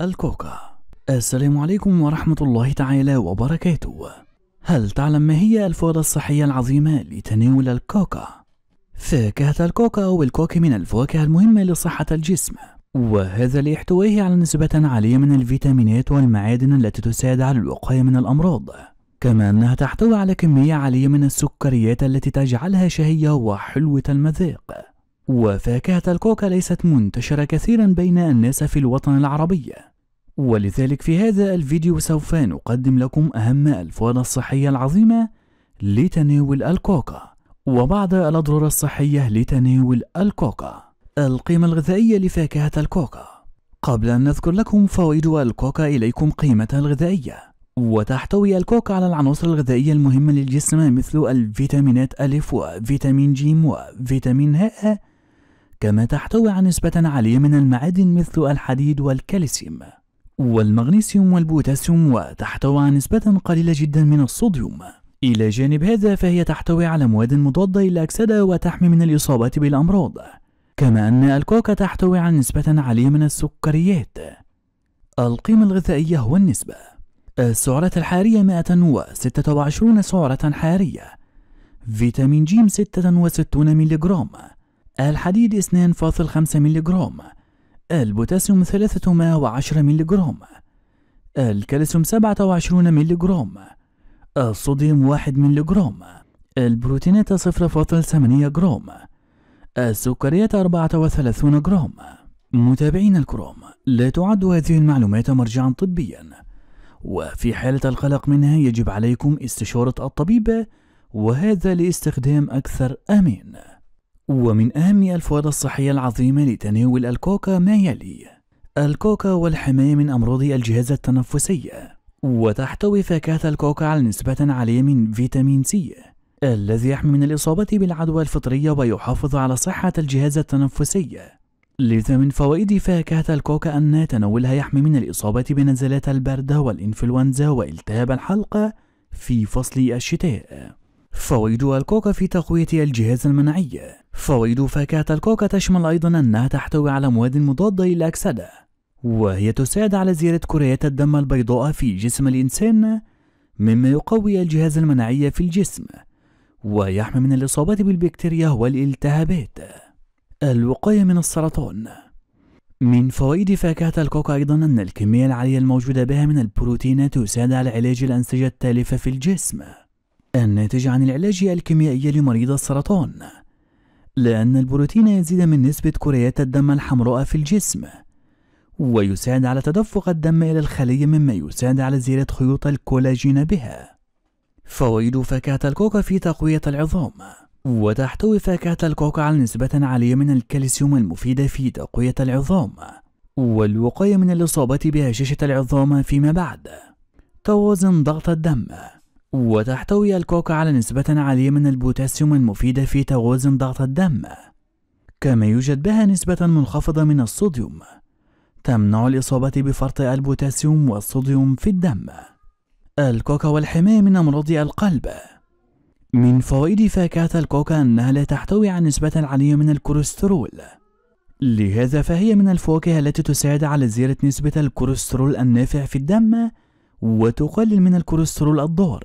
الكوكا السلام عليكم ورحمة الله تعالى وبركاته هل تعلم ما هي الفوائد الصحية العظيمة لتناول الكوكا؟ فاكهة الكوكا أو الكوكا من الفواكه المهمة لصحة الجسم وهذا لإحتوائه على نسبة عالية من الفيتامينات والمعادن التي تساعد على الوقاية من الأمراض كما أنها تحتوي على كمية عالية من السكريات التي تجعلها شهية وحلوة المذاق وفاكهة الكوكا ليست منتشرة كثيرا بين الناس في الوطن العربي ولذلك في هذا الفيديو سوف نقدم لكم أهم الفوائد الصحية العظيمة لتناول الكوكا وبعض الأضرار الصحية لتناول الكوكا القيمة الغذائية لفاكهة الكوكا قبل أن نذكر لكم فوائد الكوكا إليكم قيمتها الغذائية وتحتوي الكوكا على العناصر الغذائية المهمة للجسم مثل الفيتامينات ألف وفيتامين جيم وفيتامين هاء كما تحتوي على نسبة عالية من المعادن مثل الحديد والكالسيوم والمغنيسيوم والبوتاسيوم وتحتوي على نسبة قليلة جدا من الصوديوم إلى جانب هذا فهي تحتوي على مواد مضادة للأكسدة وتحمي من الإصابة بالأمراض كما أن الكوكا تحتوي على نسبة عالية من السكريات القيمة الغذائية والنسبة السعرة الحرارية 126 سعرة حرارية فيتامين ج 66 ملغ الحديد 2.5 ملغ البوتاسيوم 310 ملي جرام الكالسيوم 27 ملي جرام الصوديوم 1 ملي جرام البروتينات 0.8 جرام السكريات 34 جرام متابعين الكرام لا تعد هذه المعلومات مرجعا طبيا وفي حالة القلق منها يجب عليكم استشارة الطبيب وهذا لاستخدام أكثر آمين ومن أهم الفوائد الصحية العظيمة لتناول الكوكا ما يلي الكوكا والحماية من أمراض الجهاز التنفسي وتحتوي فاكهة الكوكا على نسبة عالية من فيتامين سي الذي يحمي من الإصابة بالعدوى الفطرية ويحافظ على صحة الجهاز التنفسي لذا من فوائد فاكهة الكوكا أن تناولها يحمي من الإصابة بنزلات البرد والإنفلونزا والتهاب الحلق في فصل الشتاء فوائد الكوكا في تقوية الجهاز المناعي فوائد فاكهة الكوكا تشمل أيضا أنها تحتوي على مواد مضادة للأكسدة وهي تساعد على زيادة كريات الدم البيضاء في جسم الإنسان مما يقوي الجهاز المناعي في الجسم ويحمي من الإصابات بالبكتيريا والالتهابات الوقاية من السرطان من فوائد فاكهة الكوكا أيضا أن الكمية العالية الموجودة بها من البروتينات تساعد على علاج الأنسجة التالفة في الجسم الناتج عن العلاج الكيميائي لمريض السرطان لأن البروتين يزيد من نسبة كريات الدم الحمراء في الجسم ويساعد على تدفق الدم إلى الخلية مما يساعد على زيادة خيوط الكولاجين بها فوائد فاكهة الكوكا في تقوية العظام وتحتوي فاكهة الكوكا على نسبة عالية من الكالسيوم المفيدة في تقوية العظام والوقاية من الإصابة بهشاشة العظام فيما بعد توازن ضغط الدم وتحتوي الكوكا على نسبة عالية من البوتاسيوم المفيدة في توازن ضغط الدم كما يوجد بها نسبة منخفضة من الصوديوم تمنع الإصابة بفرط البوتاسيوم والصوديوم في الدم الكوكا والحماية من أمراض القلب من فوائد فاكهة الكوكا أنها لا تحتوي على نسبة عالية من الكوليسترول لهذا فهي من الفواكه التي تساعد على زيادة نسبة الكوليسترول النافع في الدم وتقلل من الكوليسترول الضار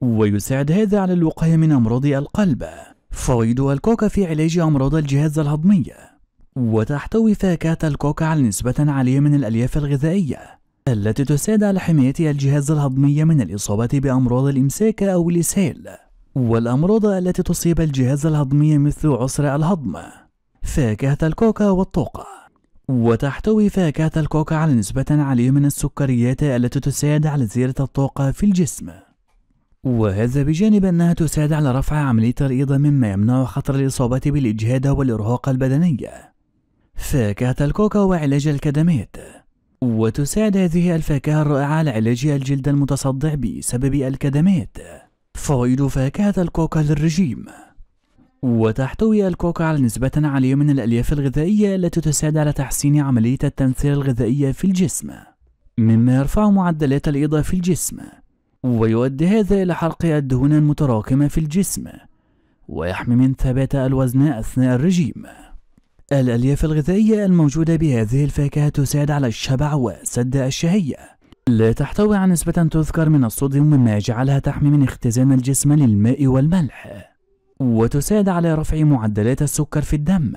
ويساعد هذا على الوقاية من أمراض القلب فوائد الكوكا في علاج أمراض الجهاز الهضمي وتحتوي فاكهة الكوكا على نسبة عالية من الألياف الغذائية التي تساعد على حماية الجهاز الهضمي من الإصابة بأمراض الإمساك أو الإسهال والأمراض التي تصيب الجهاز الهضمي مثل عسر الهضم فاكهة الكوكا والطوقة وتحتوي فاكهة الكوكا على نسبة عالية من السكريات التي تساعد على زيادة الطاقة في الجسم وهذا بجانب أنها تساعد على رفع عملية الإيضة مما يمنع خطر الإصابة بالإجهاد والإرهاق البدني فاكهة الكوكا وعلاج الكدمات وتساعد هذه الفاكهة الرائعة على علاج الجلد المتصدع بسبب الكدمات فوائد فاكهة الكوكا للرجيم وتحتوي الكوكا على نسبة عالية من الألياف الغذائية التي تساعد على تحسين عملية التمثيل الغذائية في الجسم مما يرفع معدلات الإيضا في الجسم ويؤدي هذا إلى حرق الدهون المتراكمة في الجسم ويحمي من ثبات الوزن أثناء الرجيم الألياف الغذائية الموجودة بهذه الفاكهة تساعد على الشبع وسد الشهية لا تحتوي على نسبة تذكر من الصوديوم مما يجعلها تحمي من اختزان الجسم للماء والملح وتساعد على رفع معدلات السكر في الدم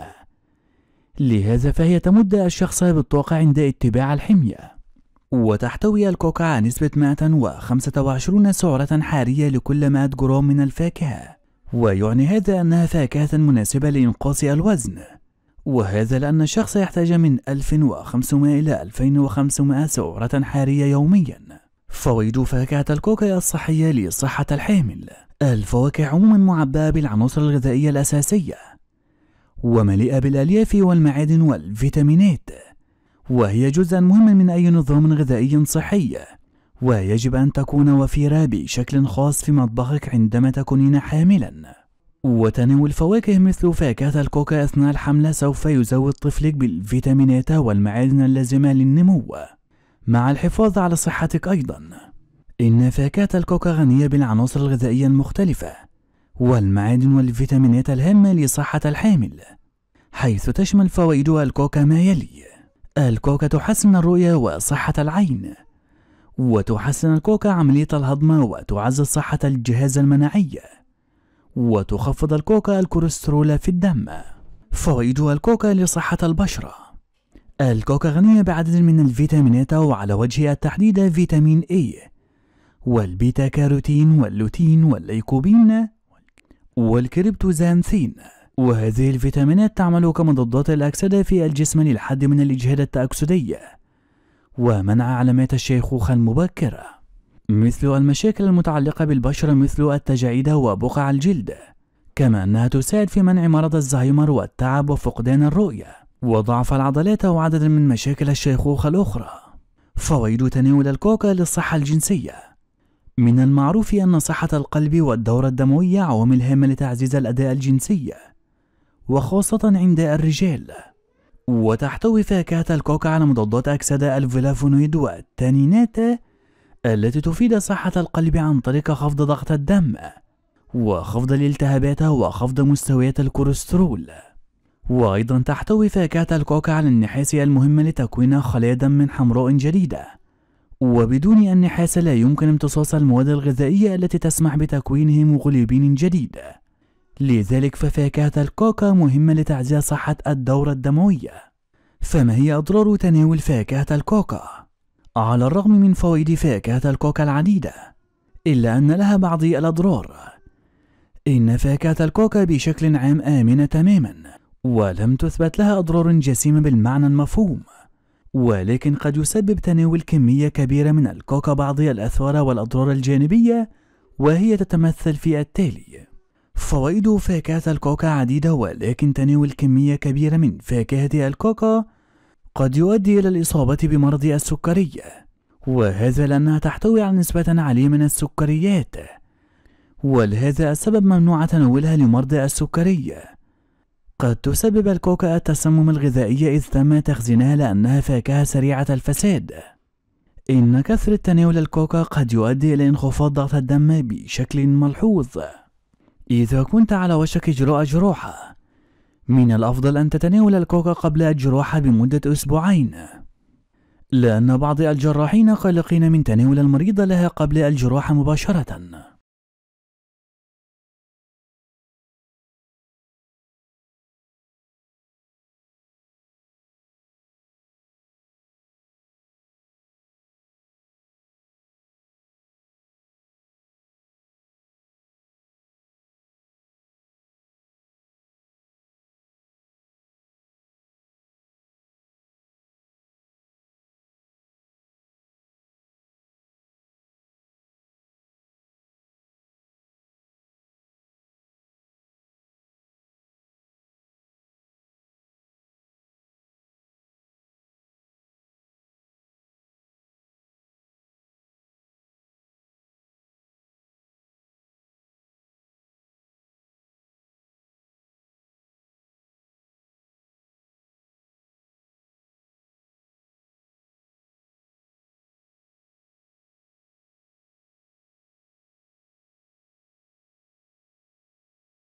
لهذا فهي تمد الشخص بالطاقة عند اتباع الحمية وتحتوي الكوكا على نسبة 125 سعرة حرارية لكل 100 جرام من الفاكهة ويعني هذا أنها فاكهة مناسبة لإنقاص الوزن وهذا لأن الشخص يحتاج من 1500 إلى 2500 سعرة حرارية يوميا فويد فاكهة الكوكا الصحية لصحة الحامل الفواكه عموما معباة بالعناصر الغذائية الأساسية ومليئة بالألياف والمعادن والفيتامينات إيه، وهي جزء مهم من أي نظام غذائي صحي ويجب أن تكون وفيرة بشكل خاص في مطبخك عندما تكونين حاملاً وتناول فواكه مثل فاكهة الكوكا أثناء الحمل سوف يزود طفلك بالفيتامينات إيه والمعادن اللازمة للنمو مع الحفاظ على صحتك أيضاً إن فاكهة الكوكا غنية بالعناصر الغذائية المختلفة والمعادن والفيتامينات الهامة لصحة الحامل حيث تشمل فوائدها الكوكا ما يلي الكوكا تحسن الرؤية وصحة العين وتحسن الكوكا عملية الهضم وتعزز صحة الجهاز المناعي وتخفض الكوكا الكوليسترول في الدم فوائدها الكوكا لصحة البشرة الكوكا غنية بعدد من الفيتامينات وعلى وجه التحديد فيتامين A والبيتا كاروتين واللوتين والليكوبين والكريبتوزانثين وهذه الفيتامينات تعمل كمضادات الأكسدة في الجسم للحد من الإجهاد التأكسدي ومنع علامات الشيخوخة المبكرة مثل المشاكل المتعلقة بالبشرة مثل التجاعيد وبقع الجلد كما أنها تساعد في منع مرض الزهايمر والتعب وفقدان الرؤية وضعف العضلات وعدد من مشاكل الشيخوخة الأخرى فويد تناول الكوكا للصحة الجنسية من المعروف أن صحة القلب والدورة الدموية عوامل هامة لتعزيز الأداء الجنسي، وخاصة عند الرجال. وتحتوي فاكهة الكوكا على مضادات أكسدة الفلافونويد والتانينات التي تفيد صحة القلب عن طريق خفض ضغط الدم وخفض الالتهابات وخفض مستويات الكوليسترول وأيضا تحتوي فاكهة الكوكا على النحاسية المهمة لتكوين خلايا دم حمراء جديدة وبدون النحاس لا يمكن امتصاص المواد الغذائية التي تسمح بتكوين هيموغلوبين جديد لذلك ففاكهة الكوكا مهمة لتعزيز صحة الدورة الدموية فما هي أضرار تناول فاكهة الكوكا؟ على الرغم من فوائد فاكهة الكوكا العديدة إلا أن لها بعض الأضرار إن فاكهة الكوكا بشكل عام آمنة تماما ولم تثبت لها أضرار جسيمة بالمعنى المفهوم ولكن قد يسبب تناول كمية كبيرة من الكوكا بعض الأثار والأضرار الجانبية وهي تتمثل في التالي فوائد فاكهة الكوكا عديدة ولكن تناول كمية كبيرة من فاكهة الكوكا قد يؤدي إلى الإصابة بمرض السكرية وهذا لأنها تحتوي على نسبة عالية من السكريات ولهذا السبب ممنوع تناولها لمرضى السكرية قد تسبب الكوكا التسمم الغذائي إذ تم تخزينها لأنها فاكهة سريعة الفساد إن كثرة تناول الكوكا قد يؤدي إلى انخفاض ضغط الدم بشكل ملحوظ إذا كنت على وشك إجراء جروحة من الأفضل أن تتناول الكوكا قبل الجروحة بمدة أسبوعين لأن بعض الجراحين قلقين من تناول المريض لها قبل الجروحة مباشرةً